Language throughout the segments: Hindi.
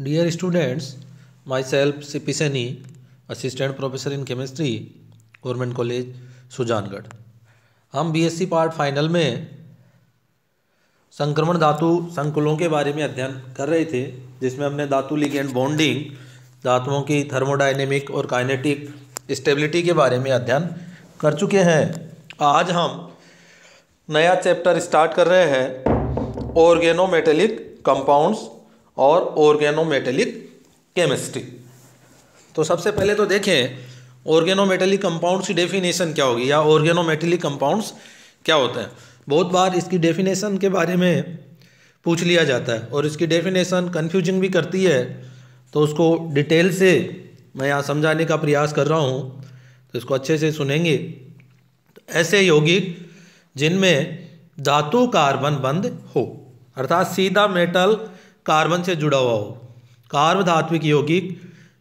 dear students myself Sipi Saini assistant professor in chemistry government college Sujangarh हम बीएससी पार्ट फाइनल में संक्रमण धातु संकुलों के बारे में अध्ययन कर रहे थे जिसमें हमने धातु लिगेंड बॉन्डिंग धातुओं की थर्मोडाइनेमिक और काइनेटिक स्टेबिलिटी के बारे में अध्ययन कर चुके हैं आज हम नया चैप्टर स्टार्ट कर रहे हैं ऑर्गेनोमेटेलिक कंपाउंड्स और ऑर्गेनोमेटेलिक केमिस्ट्री तो सबसे पहले तो देखें ऑर्गेनोमेटेलिक कंपाउंड्स की डेफिनेशन क्या होगी या ऑर्गेनोमेटेलिक कंपाउंड्स क्या होते हैं बहुत बार इसकी डेफिनेशन के बारे में पूछ लिया जाता है और इसकी डेफिनेशन कन्फ्यूजिंग भी करती है तो उसको डिटेल से मैं यहाँ समझाने का प्रयास कर रहा हूँ तो इसको अच्छे से सुनेंगे ऐसे यौगिक जिनमें धातु कार्बन बंद हो अर्थात सीधा मेटल कार्बन से जुड़ा हुआ हो कार्ब धात्विक यौगिक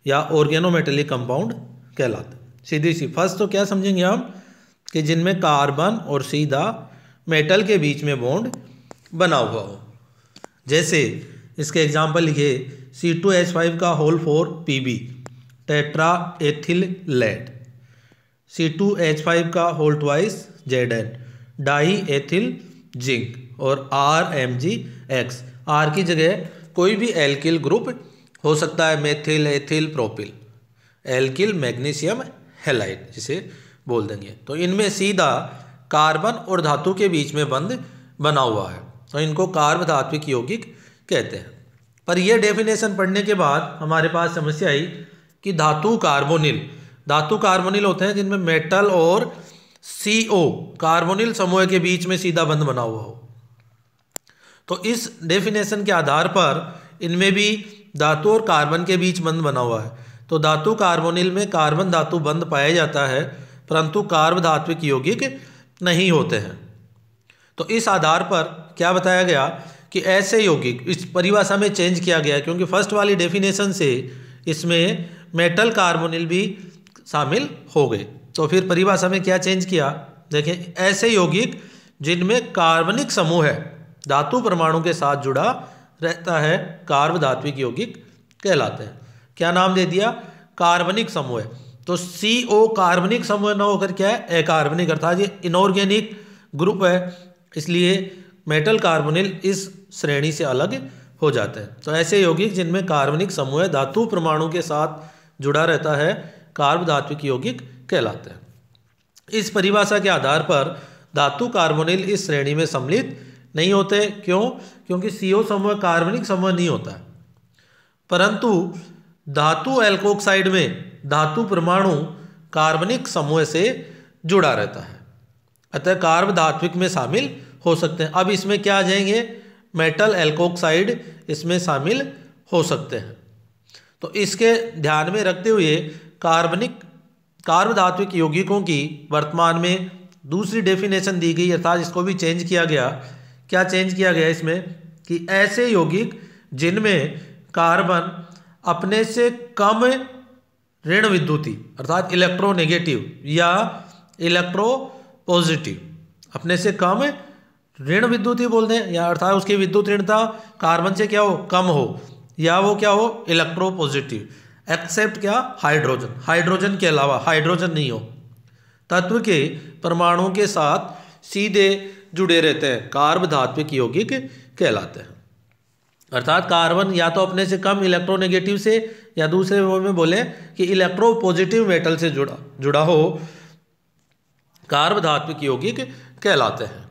या ऑर्गेनोमेटेलिक कंपाउंड कहलाते सीधी सी फर्स्ट तो क्या समझेंगे हम कि जिनमें कार्बन और सीधा मेटल के बीच में बॉन्ड बना हुआ हो जैसे इसके एग्जाम्पल लिखे सी टू एच फाइव का whole four P B tetra ethyl lead C two H five का whole twice Z N di ethyl zinc और R M G X R की जगह कोई भी एल्किल ग्रुप हो सकता है methyl ethyl propyl alkyl magnesium halide जिसे बोल देंगे तो इनमें सीधा कार्बन और धातु के बीच में बंद बना हुआ है तो इनको कार्ब धात्विक यौगिक कहते हैं पर यह डेफिनेशन पढ़ने के बाद हमारे पास समस्या आई कि धातु कार्बोनिल धातु कार्बोनिल होते हैं जिनमें मेटल और सी ओ कार्बोनिल समूह के बीच में सीधा बंद बना हुआ हो तो इस डेफिनेशन के आधार पर इनमें भी धातु और कार्बन के बीच बंध बना हुआ है तो धातु कार्बोनिल में कार्बन धातु बंध पाया जाता है परंतु कार्ब धात्विक यौगिक नहीं होते हैं तो इस आधार पर क्या बताया गया कि ऐसे यौगिक इस परिभाषा में चेंज किया गया क्योंकि फर्स्ट वाली डेफिनेशन से इसमें मेटल कार्बोनिल भी शामिल हो गए तो फिर परिभाषा में क्या चेंज किया देखें ऐसे यौगिक जिनमें कार्बनिक समूह है धातु परमाणु के साथ जुड़ा रहता है कार्ब धात्विक यौगिक कहलाते हैं क्या नाम दे दिया कार्बनिक समूह तो सी ओ कार्बनिक समूह न होकर क्या है अकार्बनिक अर्थात ये इनऑर्गेनिक ग्रुप है इसलिए मेटल कार्बोनिल इस श्रेणी से अलग हो जाते हैं तो ऐसे यौगिक जिनमें कार्बनिक समूह धातु परमाणु के साथ जुड़ा रहता है कार्ब धात्विक यौगिक कहलाते हैं इस परिभाषा के आधार पर धातु कार्बोनिल इस श्रेणी में सम्मिलित नहीं होते क्यों क्योंकि सीओ समूह कार्बनिक समूह नहीं होता परंतु धातु एल्कोक्साइड में धातु परमाणु कार्बनिक समूह से जुड़ा रहता है अतः कार्ब धात्विक में शामिल हो सकते हैं अब इसमें क्या आ जाएंगे मेटल एल्कोक्साइड इसमें शामिल हो सकते हैं तो इसके ध्यान में रखते हुए कार्बनिक कार्ब धात्विक यौगिकों की वर्तमान में दूसरी डेफिनेशन दी गई अर्थात इसको भी चेंज किया गया क्या चेंज किया गया इसमें कि ऐसे यौगिक जिनमें कार्बन अपने से कम ऋण विद्युती अर्थात इलेक्ट्रोनेगेटिव या इलेक्ट्रो पॉजिटिव अपने से कम ऋण विद्युती बोलते हैं या अर्थात उसकी विद्युत ऋणता कार्बन से क्या हो कम हो या वो क्या हो इलेक्ट्रो पॉजिटिव एक्सेप्ट क्या हाइड्रोजन हाइड्रोजन के अलावा हाइड्रोजन नहीं हो तत्व के परमाणुओं के साथ सीधे जुड़े रहते हैं कार्ब धात्विक यौगिक कहलाते हैं अर्थात कार्बन या तो अपने से कम इलेक्ट्रोनेगेटिव से या दूसरे में बोले कि इलेक्ट्रो पॉजिटिव मेटल से जुड़ा जुड़ा हो कार्ब धात्विक यौगिक कहलाते हैं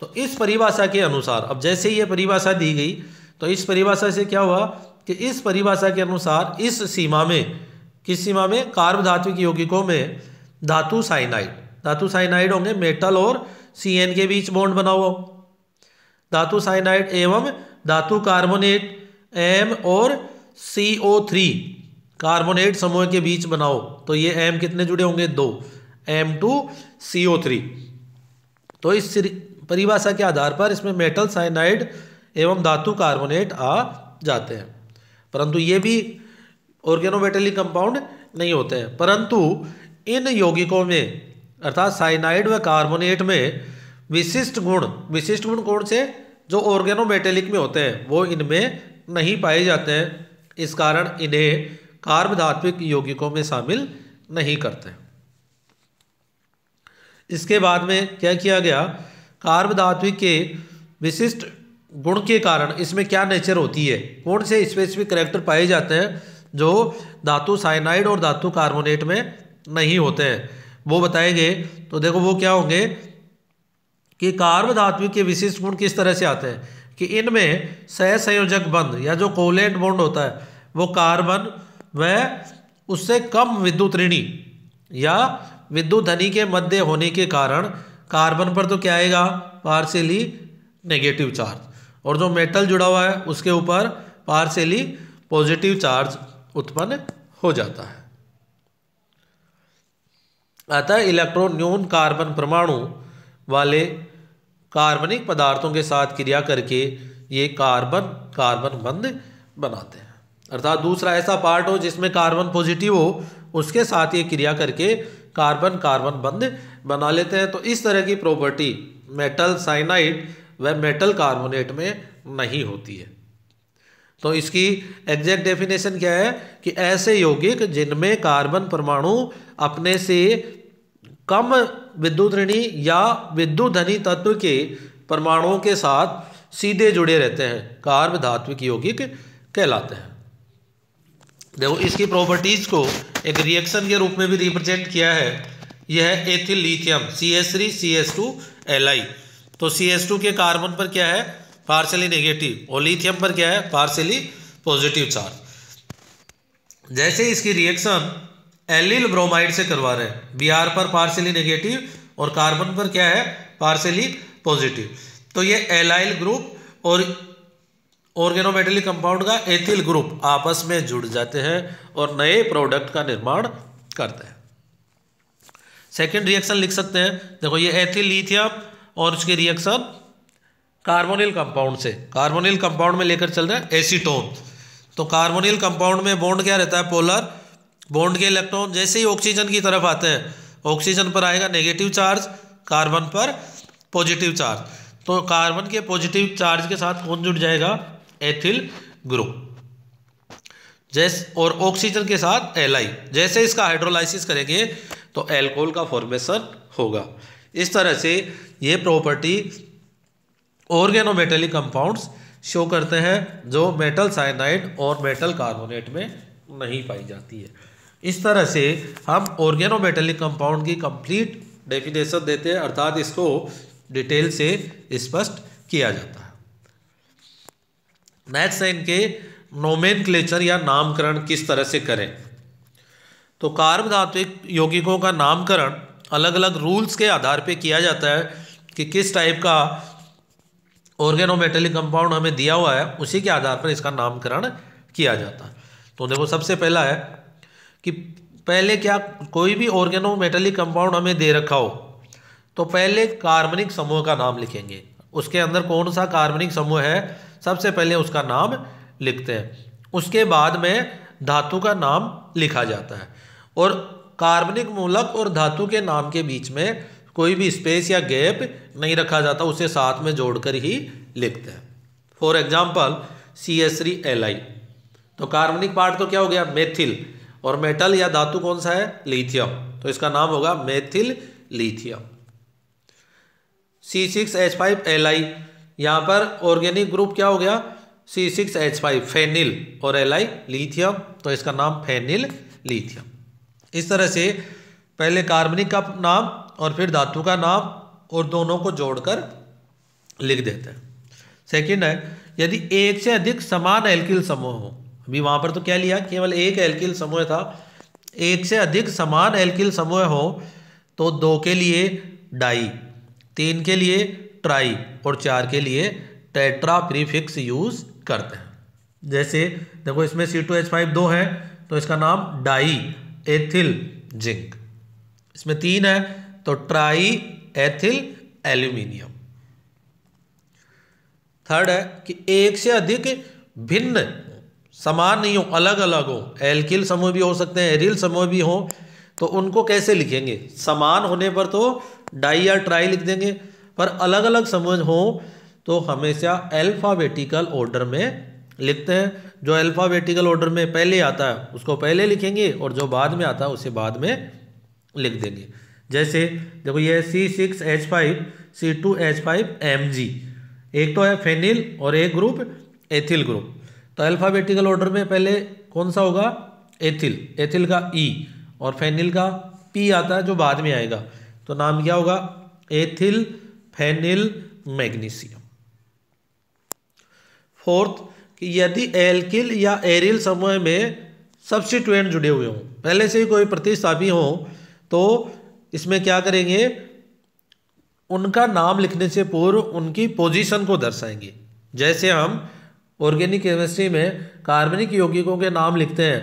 तो इस परिभाषा के अनुसार अब जैसे ही यह परिभाषा दी गई तो इस परिभाषा से क्या हुआ कि इस परिभाषा के अनुसार इस सीमा में किस सीमा में कार्ब धात्विक यौगिकों में धातु साइनाइड धातु साइनाइड होंगे मेटल और सी एन के बीच बॉन्ड बनाओ धातु साइनाइड एवं धातु कार्बोनेट एम और सी ओ थ्री कार्बोनेट समूह के बीच बनाओ तो ये एम कितने जुड़े होंगे दो M two C O three तो इस परिभाषा के आधार पर इसमें मेटल साइनाइड एवं धातु कार्बोनेट आ जाते हैं परंतु ये भी ऑर्गेनोमेटलिक कंपाउंड नहीं होते हैं परंतु इन यौगिकों में अर्थात साइनाइड व कार्बोनेट में विशिष्ट गुण विशिष्ट गुण कौन से जो ऑर्गेनोमेटेलिक में होते हैं वो इनमें नहीं पाए जाते हैं इस कारण इन्हें कार्ब धात्विक यौगिकों में शामिल नहीं करते इसके बाद में क्या किया गया कार्बधात्विक के विशिष्ट गुण के कारण इसमें क्या नेचर होती है कौन से स्पेसिफिक करेक्टर पाए जाते हैं जो धातु साइनाइड और धातु कार्बोनेट में नहीं होते हैं वो बताएंगे तो देखो वो क्या होंगे कि कार्ब धातु के विशिष्ट गुण किस तरह से आते हैं कि इनमें संयोजक बंध या जो कोलेंट बॉन्ड होता है वो कार्बन व उससे कम विद्युत ऋणी या विद्युत धनी के मध्य होने के कारण कार्बन पर तो क्या आएगा पार्सली नेगेटिव चार्ज और जो मेटल जुड़ा हुआ है उसके ऊपर पार्सली पॉजिटिव चार्ज उत्पन्न हो जाता है अतः इलेक्ट्रॉन न्यून कार्बन परमाणु वाले कार्बनिक पदार्थों के साथ क्रिया करके ये कार्बन कार्बन बंद बनाते हैं अर्थात दूसरा ऐसा पार्ट हो जिसमें कार्बन पॉजिटिव हो उसके साथ ये क्रिया करके कार्बन कार्बन बंद बना लेते हैं तो इस तरह की प्रॉपर्टी मेटल साइनाइड व मेटल कार्बोनेट में नहीं होती है तो इसकी एग्जैक्ट डेफिनेशन क्या है कि ऐसे यौगिक जिनमें कार्बन परमाणु अपने से कम विद्युत ऋणी या विद्युत धनी तत्व के परमाणुओं के साथ सीधे जुड़े रहते हैं कार्ब धात्विक यौगिक कहलाते हैं देखो इसकी प्रॉपर्टीज़ को एक रिएक्शन के रूप में भी रिप्रेजेंट किया है यह है ethyl lithium C S three C S two L I तो सी एस टू के कार्बन पर क्या है पार्शली नेगेटिव और लिथियम पर क्या है पार्शली पॉजिटिव चार्ज जैसे इसकी रिएक्शन एलिल ब्रोमाइड से करवा रहे हैं बिहार पर पार्शली नेगेटिव और कार्बन पर क्या है पार्शली पॉजिटिव तो ये एलाइल ग्रुप और ऑर्गेनोमेटलिक कंपाउंड का एथिल ग्रुप आपस में जुड़ जाते हैं और नए प्रोडक्ट का निर्माण करते हैं सेकेंड रिएक्शन लिख सकते हैं देखो ये एथिल लिथियम और उसके रिएक्शन कार्बोनिल कंपाउंड से कार्बोनिल कंपाउंड में लेकर चल रहे हैं एसीटोन तो कार्बोनिल कंपाउंड में बॉन्ड क्या रहता है पोलर बॉन्ड के इलेक्ट्रॉन जैसे ही ऑक्सीजन की तरफ आते हैं ऑक्सीजन पर आएगा नेगेटिव चार्ज कार्बन पर पॉजिटिव चार्ज तो कार्बन के पॉजिटिव चार्ज के साथ कौन जुड़ जाएगा एथिल ग्रुप जैस और ऑक्सीजन के साथ एल जैसे इसका हाइड्रोलाइसिस करेंगे तो एल्कोहल का फॉर्मेशन होगा इस तरह से ये प्रॉपर्टी ऑर्गेनोमेटेलिक कंपाउंड्स शो करते हैं जो मेटल साइनाइड और मेटल कार्बोनेट में नहीं पाई जाती है इस तरह से हम ऑर्गेनोमेटेलिक कंपाउंड की कंप्लीट डेफिनेशन देते हैं अर्थात इसको डिटेल से स्पष्ट किया जाता है नेक्स्ट है इनके नोमेन या नामकरण किस तरह से करें तो कार्ब धात्विक यौगिकों का नामकरण अलग अलग रूल्स के आधार पर किया जाता है कि किस टाइप का ऑर्गेनोमेटेलिक कंपाउंड हमें दिया हुआ है उसी के आधार पर इसका नामकरण किया जाता है तो देखो सबसे पहला है कि पहले क्या कोई भी ऑर्गेनोमेटेलिक कंपाउंड हमें दे रखा हो तो पहले कार्बनिक समूह का नाम लिखेंगे उसके अंदर कौन सा कार्बनिक समूह है सबसे पहले उसका नाम लिखते हैं उसके बाद में धातु का नाम लिखा जाता है और कार्बनिक मूलक और धातु के नाम के बीच में कोई भी स्पेस या गैप नहीं रखा जाता उसे साथ में जोड़कर ही लिखते हैं for example C S three L I तो कार्बनिक पार्ट तो क्या हो गया मेथिल और मेटल या धातु कौन सा है लिथियम तो इसका नाम होगा methyl lithium C six H five L I यहाँ पर ऑर्गेनिक ग्रुप क्या हो गया C six H five phenyl और एल आई लिथियम तो इसका नाम फेनिल लिथियम इस तरह से पहले कार्बनिक का नाम और फिर धातु का नाम और दोनों को जोड़कर लिख देते हैं सेकंड है यदि एक से अधिक समान एल्किल समूह हो अभी वहां पर तो क्या लिया केवल एक एल्किल समूह था एक से अधिक समान एल्किल समूह हो तो दो के लिए डाई तीन के लिए ट्राई और चार के लिए टेट्रा प्रीफिक्स यूज़ करते हैं जैसे देखो इसमें सी टू एच फाइव दो है तो इसका नाम डाई एथिल जिंक इसमें तीन है तो ट्राई एथिल एल्यूमिनियम थर्ड है कि एक से अधिक भिन्न समान नहीं हो अलग अलग हो एल्किल समूह भी हो सकते हैं एरिल समूह भी हो तो उनको कैसे लिखेंगे समान होने पर तो डाई या ट्राई लिख देंगे पर अलग अलग समूह हो तो हमेशा अल्फ़ाबेटिकल ऑर्डर में लिखते हैं जो अल्फ़ाबेटिकल ऑर्डर में पहले आता है उसको पहले लिखेंगे और जो बाद में आता है उसे बाद में लिख देंगे जैसे देखो ये C six H five C two H five M G एक तो है फेनिल और एक ग्रुप एथिल ग्रुप तो अल्फ़ाबेटिकल ऑर्डर में पहले कौन सा होगा एथिल एथिल का ई e, और फेनिल का पी आता है जो बाद में आएगा तो नाम क्या होगा एथिल फेनिल मैग्नीशियम फोर्थ कि यदि एल्किल या एरिल समूह में सब्सिट्यूएंट जुड़े हुए हों पहले से ही कोई प्रतिस्थापी हो तो इसमें क्या करेंगे उनका नाम लिखने से पूर्व उनकी पोजीशन को दर्शाएंगे जैसे हम ऑर्गेनिक केमिस्ट्री में कार्बनिक यौगिकों के नाम लिखते हैं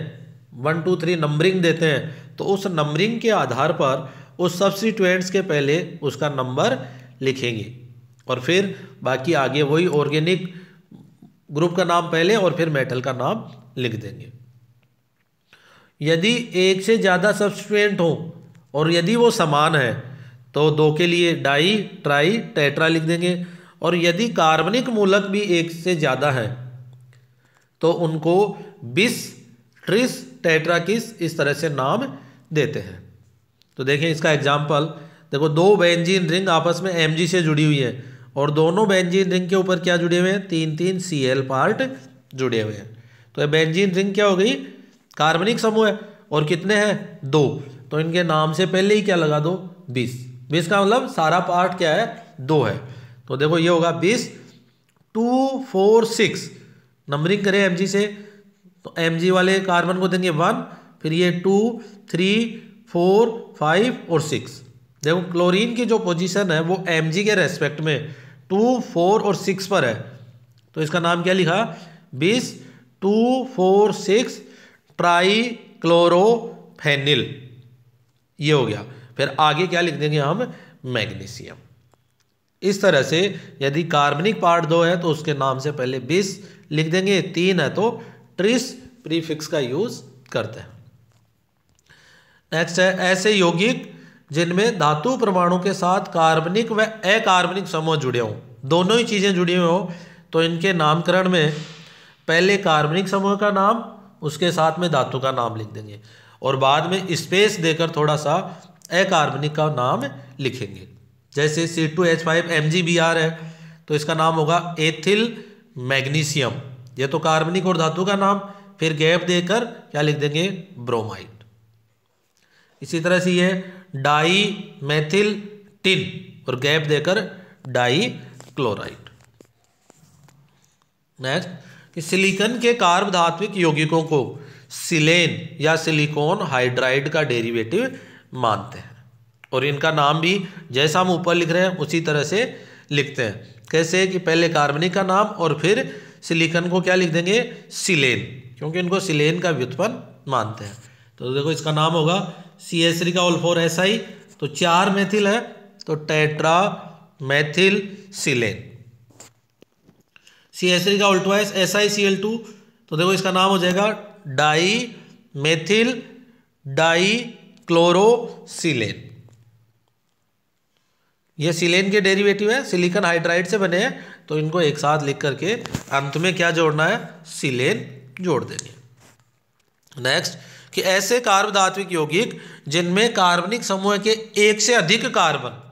वन टू थ्री नंबरिंग देते हैं तो उस नंबरिंग के आधार पर उस सब्सिट्यूएंट्स के पहले उसका नंबर लिखेंगे और फिर बाकी आगे वही ऑर्गेनिक ग्रुप का नाम पहले और फिर मेटल का नाम लिख देंगे यदि एक से ज़्यादा सब्सिट्यूएंट हो और यदि वो समान है तो दो के लिए डाई ट्राई टेट्रा लिख देंगे और यदि कार्बनिक मूलक भी एक से ज़्यादा है तो उनको बिस ट्रिस टेट्रा किस इस तरह से नाम देते हैं तो देखें इसका एग्जाम्पल देखो दो बेंजीन रिंग आपस में एम से जुड़ी हुई है और दोनों बेंजीन रिंग के ऊपर क्या जुड़े हुए हैं तीन तीन सी एल पार्ट जुड़े हुए हैं तो बेंजीन रिंग क्या हो गई कार्बनिक समूह है और कितने हैं दो तो इनके नाम से पहले ही क्या लगा दो बीस बीस का मतलब सारा पार्ट क्या है दो है तो देखो ये होगा बीस टू फोर सिक्स नंबरिंग करें एम से तो एम वाले कार्बन को देंगे वन फिर ये टू थ्री फोर फाइव और सिक्स देखो क्लोरीन की जो पोजीशन है वो एम के रेस्पेक्ट में टू फोर और सिक्स पर है तो इसका नाम क्या लिखा बीस two four six tri chlorophenyl ये हो गया फिर आगे क्या लिख देंगे हम मैग्नीशियम इस तरह से यदि कार्बनिक पार्ट दो है तो उसके नाम से पहले बीस लिख देंगे तीन है तो ट्रिस प्रीफिक्स का यूज करते हैं नेक्स्ट है ऐसे यौगिक जिनमें धातु परमाणु के साथ कार्बनिक व अकार्बनिक समूह जुड़े हों दोनों ही चीज़ें जुड़ी हुई हों तो इनके नामकरण में पहले कार्बनिक समूह का नाम उसके साथ में धातु का नाम लिख देंगे और बाद में स्पेस देकर थोड़ा सा एकार्बनिक का नाम लिखेंगे जैसे C two H five M G B R है तो इसका नाम होगा एथिल मैग्नीशियम ये तो कार्बनिक और धातु का नाम फिर गैप देकर क्या लिख देंगे ब्रोमाइड इसी तरह से ये डाई मैथिल टिन और गैप देकर डाई क्लोराइड नेक्स्ट सिलिकन के कार्ब धात्विक यौगिकों को सिलेन या सिलिकॉन हाइड्राइड का डेरिवेटिव मानते हैं और इनका नाम भी जैसा हम ऊपर लिख रहे हैं उसी तरह से लिखते हैं कैसे कि पहले कार्बनिक का नाम और फिर सिलिकन को क्या लिख देंगे सिलेन क्योंकि इनको सिलेन का व्युत्पन्न मानते हैं तो देखो इसका नाम होगा सी एस का ऑल फोर एस आई तो चार मेथिल है तो tetra methyl silane C S का all S S I C L two तो देखो इसका नाम हो जाएगा डाई मेथिल डाई सिलेन ये सिलेन के डेरिवेटिव है सिलिकन हाइड्राइड से बने हैं तो इनको एक साथ लिख करके अंत में क्या जोड़ना है सिलेन जोड़ देनी है नेक्स्ट कि ऐसे कार्ब धात्विक यौगिक जिनमें कार्बनिक समूह के एक से अधिक कार्बन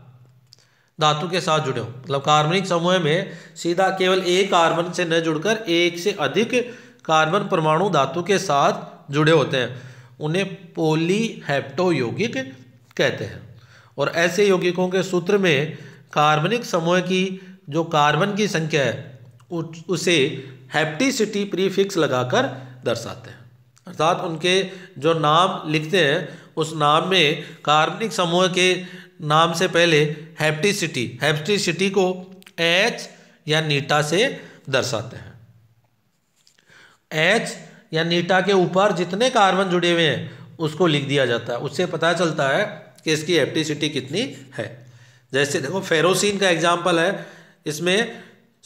धातु के साथ जुड़े हो मतलब कार्बनिक समूह में सीधा केवल एक कार्बन से न जुड़कर एक से अधिक कार्बन परमाणु धातु के साथ जुड़े होते हैं उन्हें पोलीहेप्टो यौगिक कहते हैं और ऐसे यौगिकों के सूत्र में कार्बनिक समूह की जो कार्बन की संख्या है उसे हैप्टिसिटी प्रीफिक्स लगाकर दर्शाते हैं अर्थात उनके जो नाम लिखते हैं उस नाम में कार्बनिक समूह के नाम से पहले हैप्टिसिटी हैप्टिसिटी को एच या नीटा से दर्शाते हैं एच या नीटा के ऊपर जितने कार्बन जुड़े हुए हैं उसको लिख दिया जाता है उससे पता चलता है कि इसकी एप्टिसिटी कितनी है जैसे देखो फेरोसिन का एग्जाम्पल है इसमें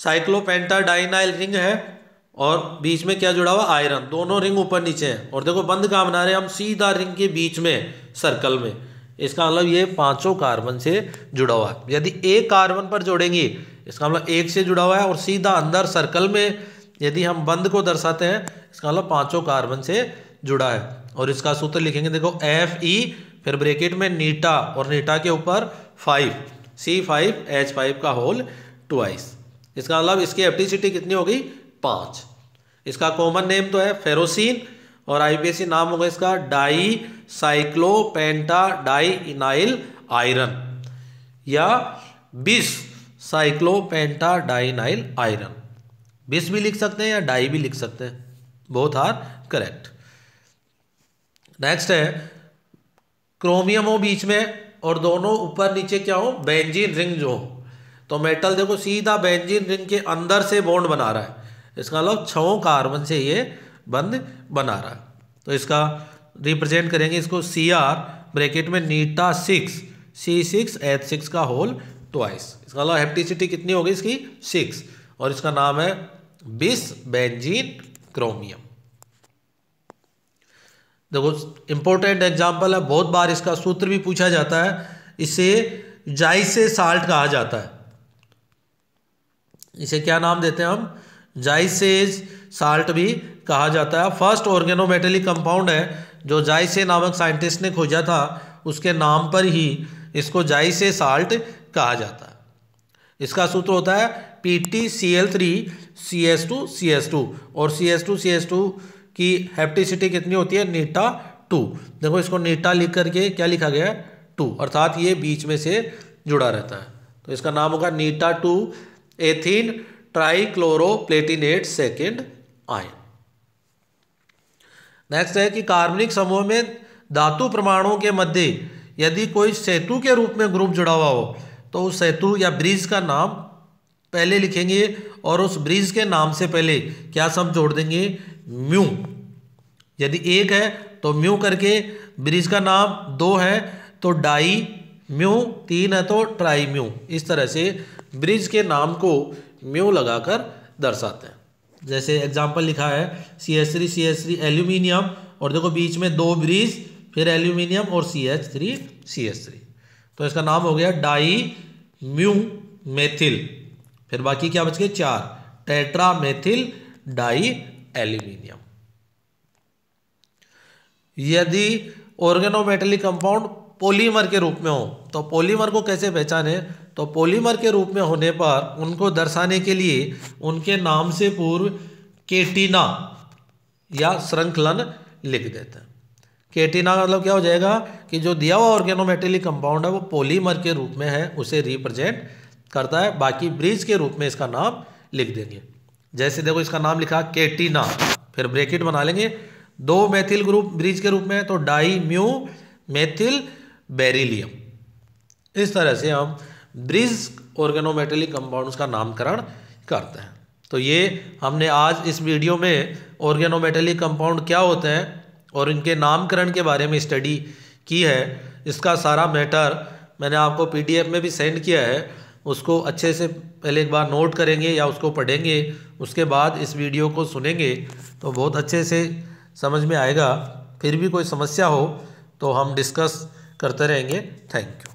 साइक्लोपेंटा डाइनाइल रिंग है और बीच में क्या जुड़ा हुआ आयरन दोनों रिंग ऊपर नीचे हैं और देखो बंद का बना रहे हम सीधा रिंग के बीच में सर्कल में इसका मतलब ये पांचों कार्बन से जुड़ा हुआ है यदि एक कार्बन पर जोड़ेंगी इसका मतलब एक से जुड़ा हुआ है और सीधा अंदर सर्कल में यदि हम बंद को दर्शाते हैं इसका मतलब पांचों कार्बन से जुड़ा है और इसका सूत्र लिखेंगे देखो एफ ई e, फिर ब्रेकेट में नीटा और नीटा के ऊपर five C five H five का होल आइस इसका मतलब इसकी एप्टीसिटी कितनी होगी पाँच इसका कॉमन नेम तो है फेरोसिन और आईपीएसी नाम होगा इसका di cyclopenta dienyl iron या बिस साइक्लोपेंटा डाइनाइल आयरन बिस भी लिख सकते हैं या डाई भी लिख सकते हैं बोथ आर करेक्ट नेक्स्ट है क्रोमियम हो बीच में और दोनों ऊपर नीचे क्या हो बेंजीन रिंग जो हो तो मेटल देखो सीधा बेंजीन रिंग के अंदर से बॉन्ड बना रहा है इसका मतलब छो कार्बन से ये बंद बना रहा है तो इसका रिप्रेजेंट करेंगे इसको सी आर ब्रेकेट में नीटा six C six H six का होल ट्वाइस इसका मतलब हेप्टिसिटी कितनी होगी इसकी सिक्स और इसका नाम है बिस बेंजीन क्रोमियम देखो इंपॉर्टेंट एग्जाम्पल है बहुत बार इसका सूत्र भी पूछा जाता है इसे जाइसे साल्ट कहा जाता है इसे क्या नाम देते हैं हम जाइसेज साल्ट भी कहा जाता है फर्स्ट ऑर्गेनोमेटेलिक कंपाउंड है जो जाइसे नामक साइंटिस्ट ने खोजा था उसके नाम पर ही इसको जाइसे साल्ट कहा जाता है इसका सूत्र होता है P T C L three C S two C S two और C S two C S two की हेप्टिसिटी कितनी होती है नीटा टू देखो इसको नीटा लिख करके क्या लिखा गया है टू अर्थात ये बीच में से जुड़ा रहता है तो इसका नाम होगा नीटा two ethene trichloroplatinate second ion next है कि कार्बनिक समूह में धातु प्रमाणों के मध्य यदि कोई सेतु के रूप में ग्रुप जुड़ा हुआ हो तो उस सेतु या ब्रिज का नाम पहले लिखेंगे और उस ब्रिज के नाम से पहले क्या सब जोड़ देंगे म्यू यदि एक है तो म्यू करके ब्रिज का नाम दो है तो डाई म्यू तीन है तो ट्राई म्यू इस तरह से ब्रिज के नाम को म्यू लगाकर दर्शाते हैं जैसे एग्जाम्पल लिखा है C H three C H three aluminium और देखो बीच में दो ब्रिज फिर एल्यूमिनियम और C H three C H three तो इसका नाम हो गया डाई म्यू मेथिल फिर बाकी क्या बच गए चार टेट्रा मेथिल डाई एल्यूमिनियम यदि ऑर्गेनोमेटलिक कंपाउंड पॉलीमर के रूप में हो तो पॉलीमर को कैसे पहचाने तो पॉलीमर के रूप में होने पर उनको दर्शाने के लिए उनके नाम से पूर्व केटिना या श्रृंखलन लिख देते हैं केटिना का मतलब क्या हो जाएगा कि जो दिया हुआ ऑर्गेनोमेटेलिक कंपाउंड है वो पॉलीमर के रूप में है उसे रिप्रेजेंट करता है बाकी ब्रिज के रूप में इसका नाम लिख देंगे जैसे देखो इसका नाम लिखा केटीना फिर ब्रेकेट बना लेंगे दो मेथिल ग्रुप ब्रिज के रूप में तो डाई म्यू मेथिल बेरिलियम इस तरह से हम ब्रिज ऑर्गेनोमेटेलिक कंपाउंड्स का नामकरण करते हैं तो ये हमने आज इस वीडियो में ऑर्गेनोमेटेलिक कंपाउंड क्या होते हैं और इनके नामकरण के बारे में स्टडी की है इसका सारा मैटर मैंने आपको पीडीएफ में भी सेंड किया है उसको अच्छे से पहले एक बार नोट करेंगे या उसको पढ़ेंगे उसके बाद इस वीडियो को सुनेंगे तो बहुत अच्छे से समझ में आएगा फिर भी कोई समस्या हो तो हम डिस्कस करते रहेंगे थैंक यू